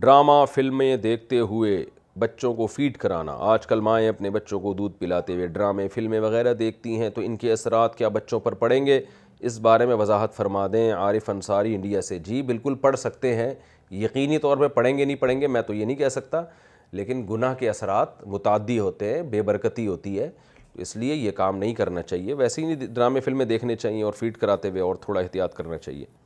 drama फिल्में देखते हुए बच्चों को फीड कराना आजकल माएँ अपने बच्चों को दूध पिलाते हुए ड्रामे फिल्में वगैरह देखती हैं तो इनके असरात क्या बच्चों पर पड़ेंगे इस बारे में वजाहत फरमा दें आरिफ अंसारी इंडिया से जी बिल्कुल पढ़ सकते हैं यकीनी तौर पर पढ़ेंगे नहीं पढ़ेंगे मैं तो ये नहीं कह सकता लेकिन गुनाह के असरात मुतदी होते हैं बेबरकती होती है इसलिए ये काम नहीं करना चाहिए वैसे ही ड्रामे फिल्में देखने चाहिए और फीड कराते हुए और थोड़ा एहतियात करना चाहिए